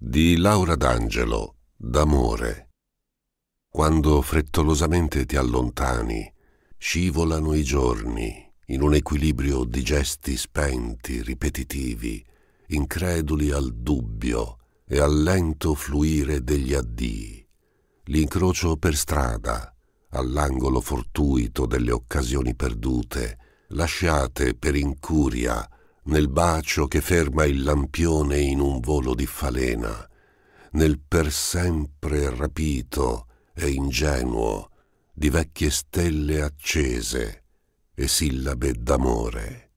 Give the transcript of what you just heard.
di Laura D'Angelo, d'amore. Quando frettolosamente ti allontani, scivolano i giorni in un equilibrio di gesti spenti, ripetitivi, increduli al dubbio e al lento fluire degli addii. L'incrocio per strada, all'angolo fortuito delle occasioni perdute, lasciate per incuria nel bacio che ferma il lampione in un volo di falena, nel per sempre rapito e ingenuo di vecchie stelle accese e sillabe d'amore.